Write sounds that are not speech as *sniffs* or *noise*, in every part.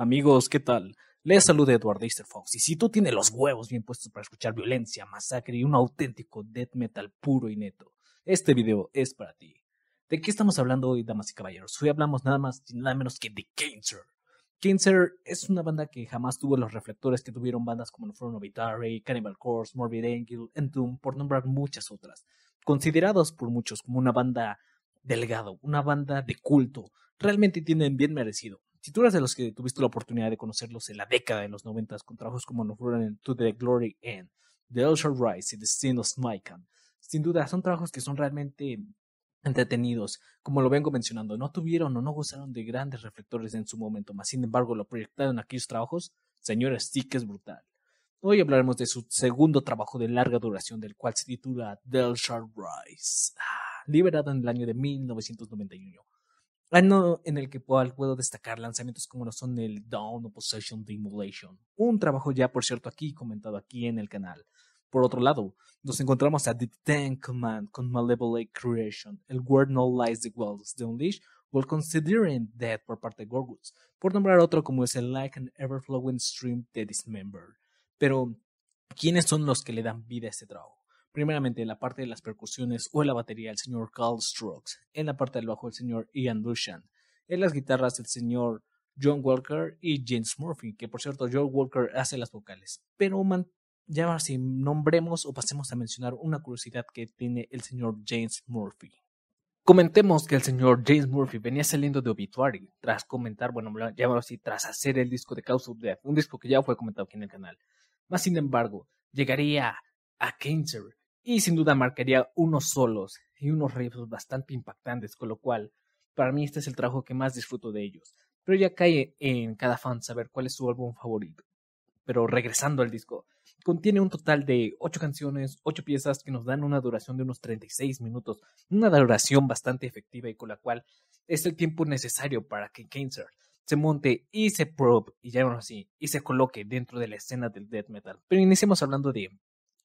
Amigos, ¿qué tal? Les saluda Edward Easter Fox. Y si tú tienes los huevos bien puestos para escuchar violencia, masacre y un auténtico death metal puro y neto, este video es para ti. ¿De qué estamos hablando hoy, damas y caballeros? Hoy hablamos nada más y nada menos que de Cancer. Cancer es una banda que jamás tuvo los reflectores que tuvieron bandas como Fueron Obitare, Cannibal Corpse, Morbid Angel, Entomb, por nombrar muchas otras, considerados por muchos como una banda delgado, una banda de culto, realmente tienen bien merecido. Escrituras de los que tuviste la oportunidad de conocerlos en la década de los 90 con trabajos como No en To The Glory and The Ultra Rise y The Sin of Smycan. sin duda son trabajos que son realmente entretenidos, como lo vengo mencionando, no tuvieron o no gozaron de grandes reflectores en su momento, mas sin embargo lo proyectaron aquellos trabajos, señores, sí que es brutal. Hoy hablaremos de su segundo trabajo de larga duración, del cual se titula Del Sharp Rise, ah, liberado en el año de 1991. Año en el que puedo destacar lanzamientos como lo son el Dawn of Possession Demolation, un trabajo ya por cierto aquí comentado aquí en el canal. Por otro lado, nos encontramos a The Tank Command con Malevolent Creation, el Word No Lies the Walls de Unleash, While Considering Death por parte de Gorguts, por nombrar otro como es el Like an Everflowing Stream de Dismember. Pero, ¿quiénes son los que le dan vida a este trabajo? Primeramente, en la parte de las percusiones o en la batería, el señor Carl Strokes. En la parte del bajo, el señor Ian Dushan, En las guitarras, el señor John Walker y James Murphy, que por cierto, John Walker hace las vocales. Pero man, ya si nombremos o pasemos a mencionar una curiosidad que tiene el señor James Murphy. Comentemos que el señor James Murphy venía saliendo de Obituary tras comentar, bueno, llamarlo así, tras hacer el disco de Cause of Death, un disco que ya fue comentado aquí en el canal. Más sin embargo, llegaría a Cancer, y sin duda marcaría unos solos y unos riffs bastante impactantes, con lo cual para mí este es el trabajo que más disfruto de ellos. Pero ya cae en cada fan saber cuál es su álbum favorito. Pero regresando al disco, contiene un total de 8 canciones, 8 piezas que nos dan una duración de unos 36 minutos, una duración bastante efectiva y con la cual es el tiempo necesario para que Cancer se monte y se probe, y así, y se coloque dentro de la escena del death metal. Pero iniciemos hablando de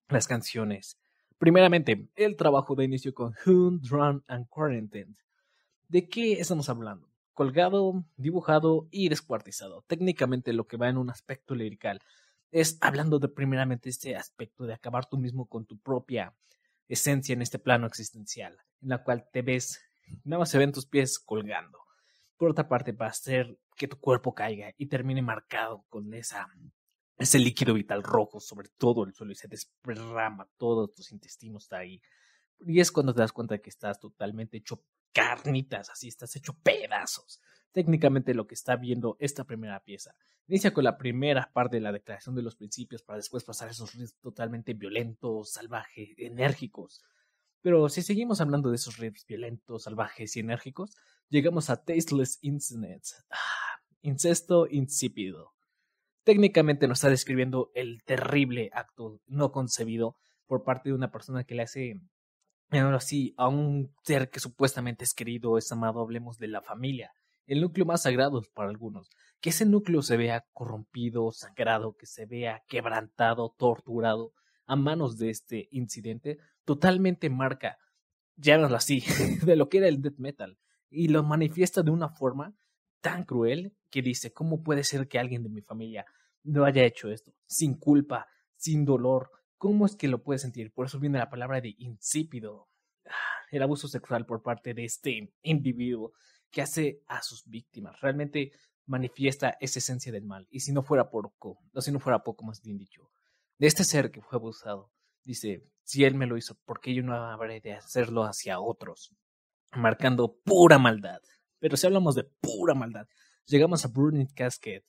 las canciones. Primeramente, el trabajo de inicio con Hoon, Drum and Quarantined. ¿De qué estamos hablando? Colgado, dibujado y descuartizado. Técnicamente lo que va en un aspecto lirical es hablando de primeramente este aspecto de acabar tú mismo con tu propia esencia en este plano existencial, en la cual te ves, nada más se ven tus pies colgando. Por otra parte, va a hacer que tu cuerpo caiga y termine marcado con esa ese líquido vital rojo sobre todo el suelo y se desparrama, todos tus intestinos está ahí. Y es cuando te das cuenta que estás totalmente hecho carnitas, así estás hecho pedazos. Técnicamente lo que está viendo esta primera pieza. Inicia con la primera parte de la declaración de los principios para después pasar a esos riffs totalmente violentos, salvajes, enérgicos. Pero si seguimos hablando de esos riffs violentos, salvajes y enérgicos, llegamos a Tasteless Incidents. Ah, incesto insípido técnicamente nos está describiendo el terrible acto no concebido por parte de una persona que le hace, ahora así a un ser que supuestamente es querido, es amado, hablemos de la familia, el núcleo más sagrado para algunos, que ese núcleo se vea corrompido, sagrado, que se vea quebrantado, torturado a manos de este incidente, totalmente marca, llámalo así, *laughs* de lo que era el death metal, y lo manifiesta de una forma tan cruel que dice, ¿cómo puede ser que alguien de mi familia no haya hecho esto? Sin culpa, sin dolor. ¿Cómo es que lo puede sentir? Por eso viene la palabra de insípido. Ah, el abuso sexual por parte de este individuo que hace a sus víctimas. Realmente manifiesta esa esencia del mal. Y si no fuera poco, o si no fuera poco, más bien dicho, de este ser que fue abusado, dice, si él me lo hizo, ¿por qué yo no habré de hacerlo hacia otros? Marcando pura maldad. Pero si hablamos de pura maldad, llegamos a Burning Casket.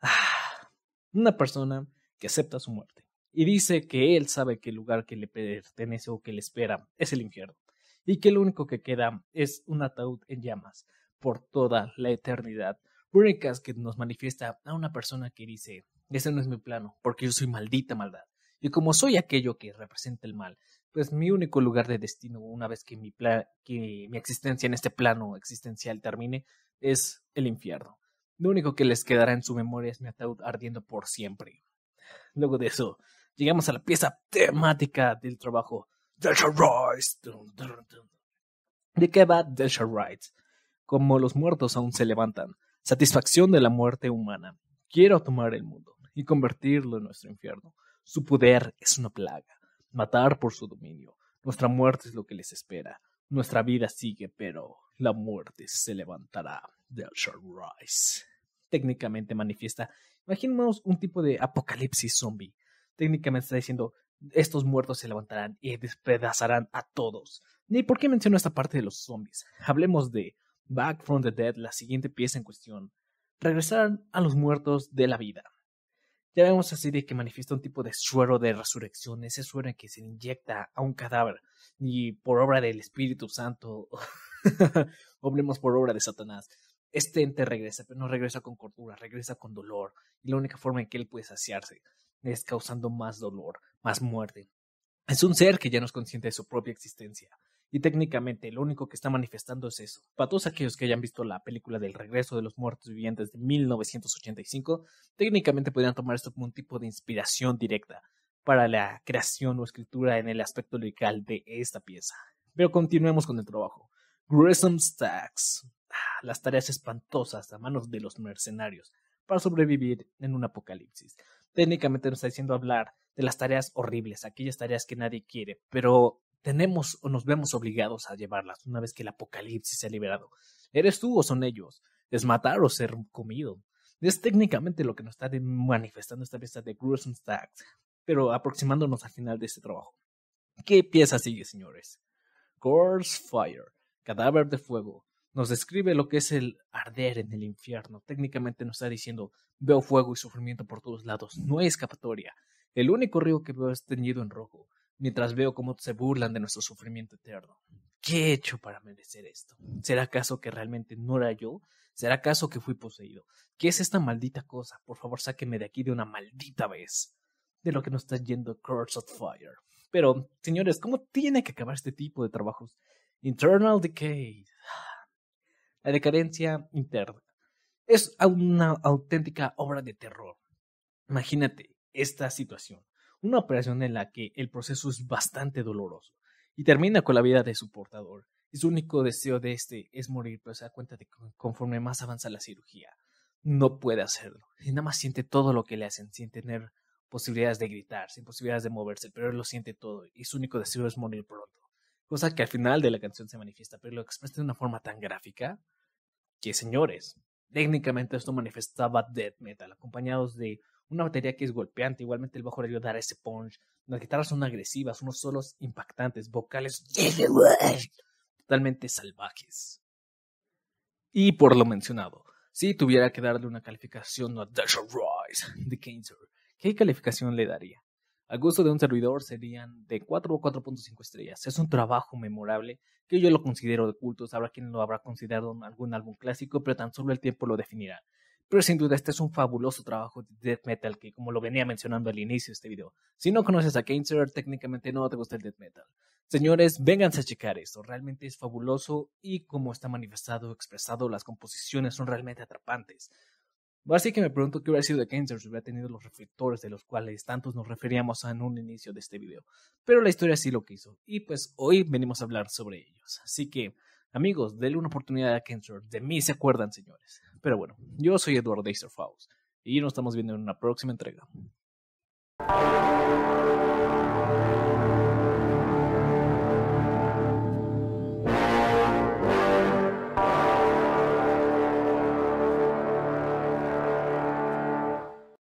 Ah, una persona que acepta su muerte y dice que él sabe que el lugar que le pertenece o que le espera es el infierno y que lo único que queda es un ataúd en llamas por toda la eternidad. Burning Casket nos manifiesta a una persona que dice, ese no es mi plano, porque yo soy maldita maldad y como soy aquello que representa el mal, pues mi único lugar de destino, una vez que mi, mi existencia en este plano existencial termine, es el infierno. Lo único que les quedará en su memoria es mi ataúd ardiendo por siempre. Luego de eso, llegamos a la pieza temática del trabajo. ¿De qué va Delta Rise? Como los muertos aún se levantan. Satisfacción de la muerte humana. Quiero tomar el mundo y convertirlo en nuestro infierno. Su poder es una plaga, matar por su dominio. Nuestra muerte es lo que les espera. Nuestra vida sigue, pero la muerte se levantará del rise. Técnicamente manifiesta, imaginemos un tipo de apocalipsis zombie. Técnicamente está diciendo, estos muertos se levantarán y despedazarán a todos. ¿Y por qué menciono esta parte de los zombies? Hablemos de Back from the Dead, la siguiente pieza en cuestión. Regresarán a los muertos de la vida. Ya vemos así de que manifiesta un tipo de suero de resurrección, ese suero en que se inyecta a un cadáver y por obra del Espíritu Santo, hablemos *laughs* por obra de Satanás, este ente regresa, pero no regresa con cordura, regresa con dolor. Y la única forma en que él puede saciarse es causando más dolor, más muerte. Es un ser que ya no es consciente de su propia existencia. Y técnicamente lo único que está manifestando es eso. Para todos aquellos que hayan visto la película del regreso de los muertos vivientes de 1985, técnicamente podrían tomar esto como un tipo de inspiración directa para la creación o escritura en el aspecto legal de esta pieza. Pero continuemos con el trabajo. Gruesome Stacks. Ah, las tareas espantosas a manos de los mercenarios para sobrevivir en un apocalipsis. Técnicamente nos está diciendo hablar de las tareas horribles, aquellas tareas que nadie quiere, pero tenemos o nos vemos obligados a llevarlas una vez que el apocalipsis se ha liberado. ¿Eres tú o son ellos? ¿Es matar o ser comido? Es técnicamente lo que nos está manifestando esta pieza de Gruesome Stacks, pero aproximándonos al final de este trabajo. ¿Qué pieza sigue, señores? Corpse Fire, Cadáver de Fuego, nos describe lo que es el arder en el infierno. Técnicamente nos está diciendo, veo fuego y sufrimiento por todos lados, no hay escapatoria. El único río que veo es teñido en rojo mientras veo cómo se burlan de nuestro sufrimiento eterno. ¿Qué he hecho para merecer esto? ¿Será acaso que realmente no era yo? ¿Será acaso que fui poseído? ¿Qué es esta maldita cosa? Por favor, sáqueme de aquí de una maldita vez. De lo que nos está yendo Curse of Fire. Pero, señores, ¿cómo tiene que acabar este tipo de trabajos? Internal Decay. *sighs* La decadencia interna. Es una auténtica obra de terror. Imagínate esta situación una operación en la que el proceso es bastante doloroso y termina con la vida de su portador. Y su único deseo de este es morir, pero se da cuenta de que conforme más avanza la cirugía, no puede hacerlo. Y nada más siente todo lo que le hacen, sin tener posibilidades de gritar, sin posibilidades de moverse, pero él lo siente todo y su único deseo es morir pronto. Cosa que al final de la canción se manifiesta, pero lo expresa de una forma tan gráfica que, señores, técnicamente esto manifestaba death metal, acompañados de una batería que es golpeante, igualmente el bajo le dará ese punch, las guitarras son agresivas, unos solos impactantes, vocales *sniffs* totalmente salvajes. Y por lo mencionado, si tuviera que darle una calificación a Dasha Rise de Cancer, ¿qué calificación le daría? Al gusto de un servidor serían de 4 o 4.5 estrellas. Es un trabajo memorable que yo lo considero de cultos. Habrá quien lo habrá considerado algún álbum clásico, pero tan solo el tiempo lo definirá. Pero sin duda este es un fabuloso trabajo de death metal que como lo venía mencionando al inicio de este video, si no conoces a Kainzer, técnicamente no te gusta el death metal. Señores, vénganse a checar esto, realmente es fabuloso y como está manifestado, expresado, las composiciones son realmente atrapantes. Así que me pregunto qué hubiera sido de Kainzer si hubiera tenido los reflectores de los cuales tantos nos referíamos en un inicio de este video. Pero la historia sí lo quiso y pues hoy venimos a hablar sobre ellos. Así que Amigos, denle una oportunidad a Kensor De mí se acuerdan, señores. Pero bueno, yo soy Eduardo Deister Faust y nos estamos viendo en una próxima entrega.